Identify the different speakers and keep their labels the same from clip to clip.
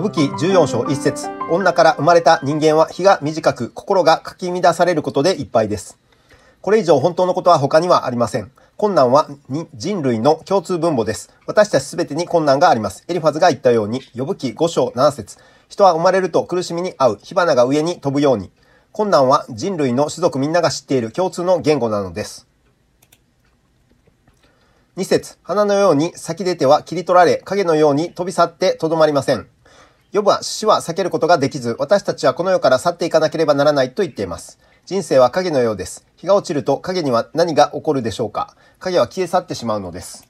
Speaker 1: ぶき14章1節女から生まれた人間は日が短く心がかき乱されることでいっぱいです。これ以上本当のことは他にはありません。困難は人類の共通分母です。私たちすべてに困難があります。エリファズが言ったように、呼ぶ木5章7節人は生まれると苦しみに遭う。火花が上に飛ぶように。困難は人類の種族みんなが知っている共通の言語なのです。2節花のように咲き出ては切り取られ、影のように飛び去ってとどまりません。ヨは死は避けることができず、私たちはこの世から去っていかなければならないと言っています。人生は影のようです。日が落ちると影には何が起こるでしょうか影は消え去ってしまうのです。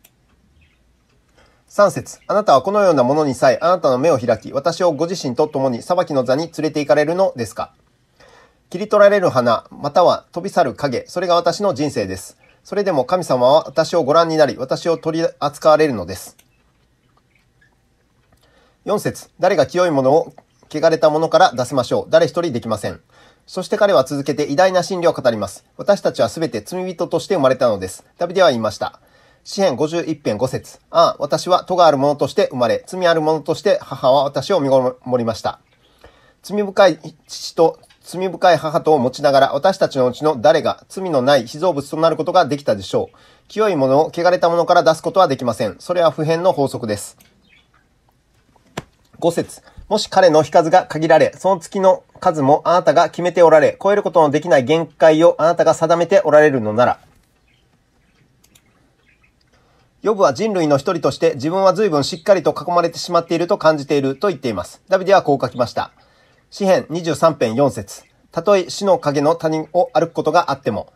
Speaker 1: 3節あなたはこのようなものにさえあなたの目を開き、私をご自身と共に裁きの座に連れて行かれるのですか切り取られる花、または飛び去る影、それが私の人生です。それでも神様は私をご覧になり、私を取り扱われるのです。4節誰が清いものを汚れたものから出せましょう。誰一人できません。そして彼は続けて偉大な真理を語ります。私たちはすべて罪人として生まれたのです。ダビデは言いました。詩編51編5節ああ、私は戸がある者として生まれ、罪ある者として母は私を見守りました。罪深い父と罪深い母とを持ちながら私たちのうちの誰が罪のない被造物となることができたでしょう。清いものを汚れたものから出すことはできません。それは普遍の法則です。5節もし彼の日数が限られ、その月の数もあなたが決めておられ、超えることのできない限界をあなたが定めておられるのなら、ヨブは人類の一人として自分は随分しっかりと囲まれてしまっていると感じていると言っています。ダビデはこう書きました。詩編23編4節たとえ死の影の他人を歩くことがあっても、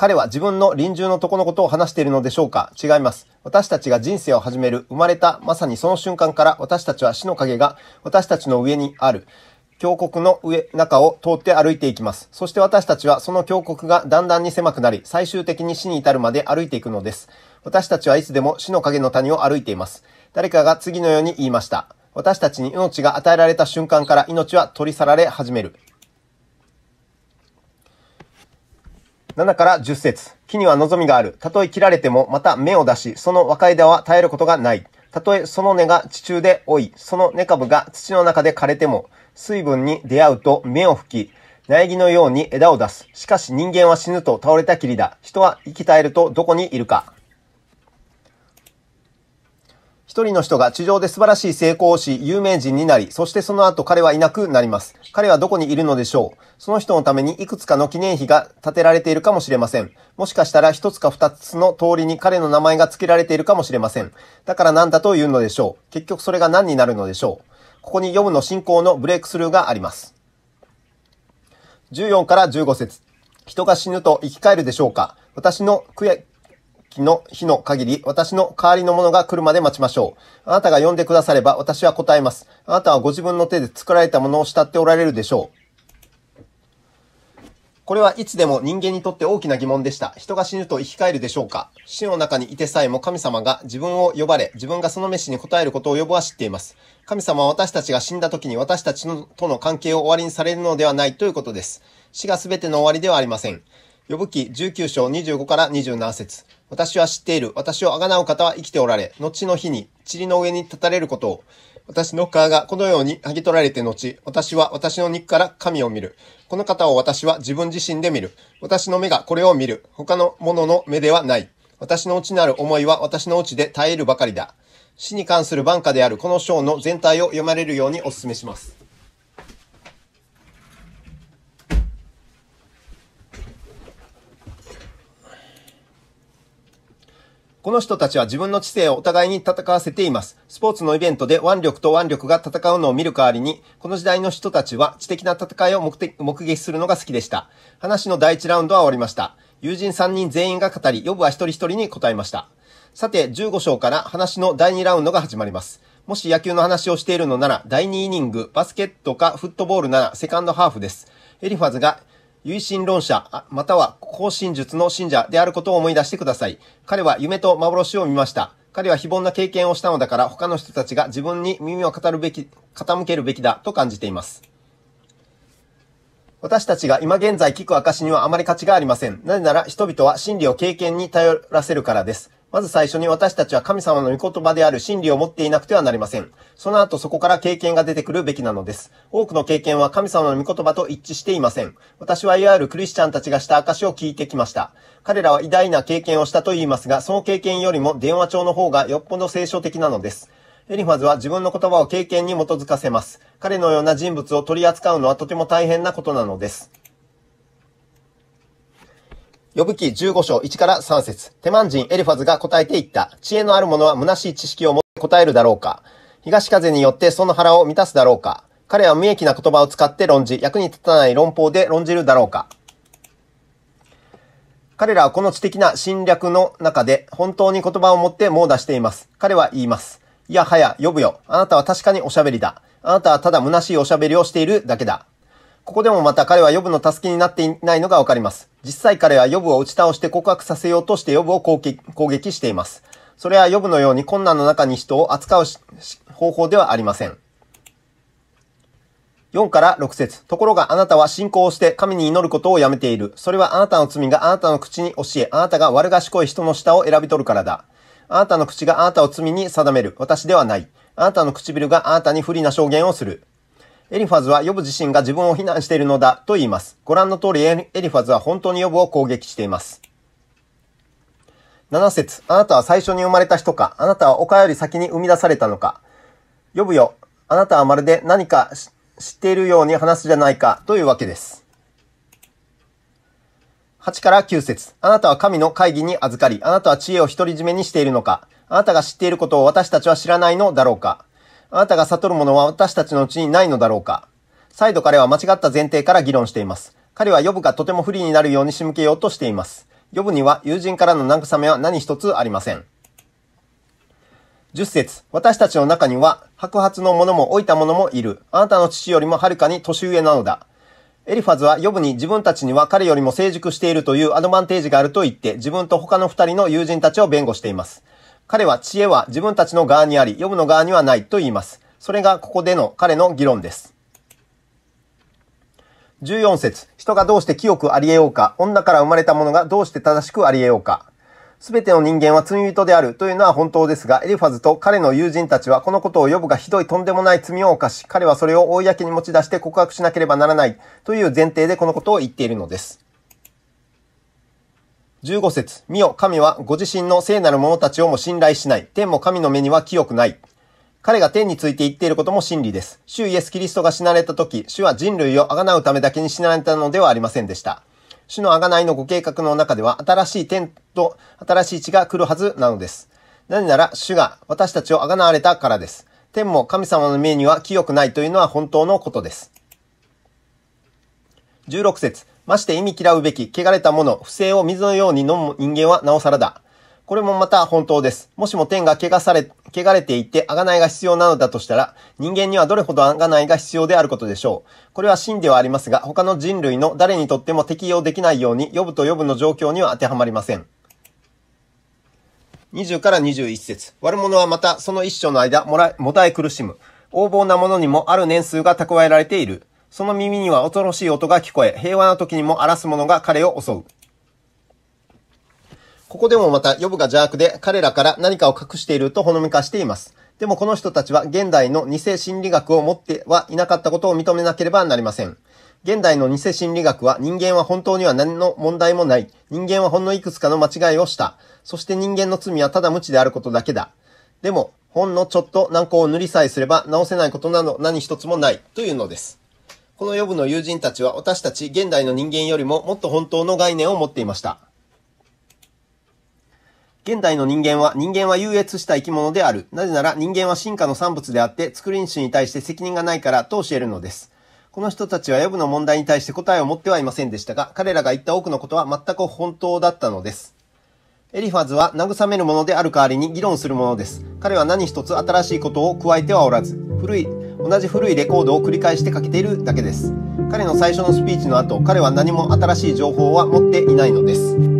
Speaker 1: 彼は自分の臨終のとこのことを話しているのでしょうか違います。私たちが人生を始める、生まれた、まさにその瞬間から私たちは死の影が私たちの上にある。峡谷の上、中を通って歩いていきます。そして私たちはその峡谷がだんだんに狭くなり、最終的に死に至るまで歩いていくのです。私たちはいつでも死の影の谷を歩いています。誰かが次のように言いました。私たちに命が与えられた瞬間から命は取り去られ始める。7から10節木には望みがある。たとえ切られても、また芽を出し、その若枝は耐えることがない。たとえその根が地中で老い、その根株が土の中で枯れても、水分に出会うと芽を吹き、苗木のように枝を出す。しかし人間は死ぬと倒れたきりだ。人は生き絶えるとどこにいるか。一人の人が地上で素晴らしい成功をし、有名人になり、そしてその後彼はいなくなります。彼はどこにいるのでしょうその人のためにいくつかの記念碑が建てられているかもしれません。もしかしたら一つか二つの通りに彼の名前が付けられているかもしれません。だから何だというのでしょう結局それが何になるのでしょうここに読むの信仰のブレイクスルーがあります。14から15節人が死ぬと生き返るでしょうか私のきの日の限り、私の代わりのものが来るまで待ちましょう。あなたが呼んでくだされば、私は答えます。あなたはご自分の手で作られたものを慕っておられるでしょう。これはいつでも人間にとって大きな疑問でした。人が死ぬと生き返るでしょうか死の中にいてさえも神様が自分を呼ばれ、自分がその飯に応えることを呼ぶは知っています。神様は私たちが死んだ時に私たちのとの関係を終わりにされるのではないということです。死が全ての終わりではありません。呼ぶ記19章25から27節私は知っている。私をあがなう方は生きておられ、後の日に、塵の上に立たれることを。私の皮がこのように剥ぎ取られて後、私は私の肉から神を見る。この方を私は自分自身で見る。私の目がこれを見る。他の者の目ではない。私の内なる思いは私の内で耐えるばかりだ。死に関する晩歌であるこの章の全体を読まれるようにお勧めします。この人たちは自分の知性をお互いに戦わせています。スポーツのイベントで腕力と腕力が戦うのを見る代わりに、この時代の人たちは知的な戦いを目撃するのが好きでした。話の第1ラウンドは終わりました。友人3人全員が語り、呼ぶは一人一人に答えました。さて、15章から話の第2ラウンドが始まります。もし野球の話をしているのなら、第2イニング、バスケットかフットボールならセカンドハーフです。エリファズが唯心論者、または更新術の信者であることを思い出してください。彼は夢と幻を見ました。彼は非凡な経験をしたのだから他の人たちが自分に耳を語るべき、傾けるべきだと感じています。私たちが今現在聞く証にはあまり価値がありません。なぜなら人々は真理を経験に頼らせるからです。まず最初に私たちは神様の御言葉である真理を持っていなくてはなりません。その後そこから経験が出てくるべきなのです。多くの経験は神様の御言葉と一致していません。私はいわゆるクリスチャンたちがした証を聞いてきました。彼らは偉大な経験をしたと言いますが、その経験よりも電話帳の方がよっぽど聖書的なのです。エリファズは自分の言葉を経験に基づかせます。彼のような人物を取り扱うのはとても大変なことなのです。呼ぶ記15章1から3節手満人エルファズが答えていった。知恵のある者は虚しい知識を持って答えるだろうか。東風によってその腹を満たすだろうか。彼は無益な言葉を使って論じ、役に立たない論法で論じるだろうか。彼らはこの知的な侵略の中で本当に言葉を持って猛打しています。彼は言います。いやはや、呼ぶよ。あなたは確かにおしゃべりだ。あなたはただ虚しいおしゃべりをしているだけだ。ここでもまた彼は呼ぶの助けになっていないのがわかります。実際彼はヨブを打ち倒して告白させようとしてヨブを攻撃攻撃しています。それはヨブのように困難の中に人を扱う方法ではありません。4から6節ところがあなたは信仰をして神に祈ることをやめている。それはあなたの罪があなたの口に教え、あなたが悪賢い人の舌を選び取るからだ。あなたの口があなたを罪に定める。私ではない。あなたの唇があなたに不利な証言をする。エリファズはヨブ自身が自分を非難しているのだと言います。ご覧の通りエリファズは本当にヨブを攻撃しています。7節あなたは最初に生まれた人かあなたは丘より先に生み出されたのか呼ぶよ。あなたはまるで何か知っているように話すじゃないかというわけです。8から9節あなたは神の会議に預かり、あなたは知恵を独り占めにしているのかあなたが知っていることを私たちは知らないのだろうかあなたが悟るものは私たちのうちにないのだろうか。再度彼は間違った前提から議論しています。彼はヨブがとても不利になるように仕向けようとしています。ヨブには友人からの慰めは何一つありません。10節私たちの中には白髪の者も老いた者もいる。あなたの父よりもはるかに年上なのだ。エリファズはヨブに自分たちには彼よりも成熟しているというアドバンテージがあると言って自分と他の二人の友人たちを弁護しています。彼は知恵は自分たちの側にあり、読むの側にはないと言います。それがここでの彼の議論です。14節人がどうして清くあり得ようか、女から生まれたものがどうして正しくあり得ようか。すべての人間は罪人であるというのは本当ですが、エリファズと彼の友人たちはこのことを呼ぶがひどいとんでもない罪を犯し、彼はそれを公に持ち出して告白しなければならないという前提でこのことを言っているのです。15節見よ、神はご自身の聖なる者たちをも信頼しない。天も神の目には清くない。彼が天について言っていることも真理です。主イエス・キリストが死なれた時、主は人類を贖うためだけに死なれたのではありませんでした。主の贖いのご計画の中では、新しい天と新しい地が来るはずなのです。なぜなら、主が私たちを贖われたからです。天も神様の目には清くないというのは本当のことです。16節まして意味嫌うべき、汚れたもの、不正を水のように飲む人間はなおさらだ。これもまた本当です。もしも天が汚され、汚れていて、あがないが必要なのだとしたら、人間にはどれほどあがないが必要であることでしょう。これは真ではありますが、他の人類の誰にとっても適用できないように、呼ぶと呼ぶの状況には当てはまりません。20から21節悪者はまたその一生の間もら、もたえ苦しむ。横暴なものにもある年数が蓄えられている。その耳には恐ろしい音が聞こえ、平和な時にも荒らす者が彼を襲う。ここでもまた、ヨブが邪悪で彼らから何かを隠しているとほのめかしています。でもこの人たちは現代の偽心理学を持ってはいなかったことを認めなければなりません。現代の偽心理学は人間は本当には何の問題もない。人間はほんのいくつかの間違いをした。そして人間の罪はただ無知であることだけだ。でも、ほんのちょっと難航を塗りさえすれば直せないことなど何一つもないというのです。この予部の友人たちは私たち現代の人間よりももっと本当の概念を持っていました。現代の人間は人間は優越した生き物である。なぜなら人間は進化の産物であって作り主に対して責任がないからと教えるのです。この人たちは予部の問題に対して答えを持ってはいませんでしたが、彼らが言った多くのことは全く本当だったのです。エリファズは慰めるものである代わりに議論するものです。彼は何一つ新しいことを加えてはおらず、古い同じ古いレコードを繰り返してかけているだけです。彼の最初のスピーチの後、彼は何も新しい情報は持っていないのです。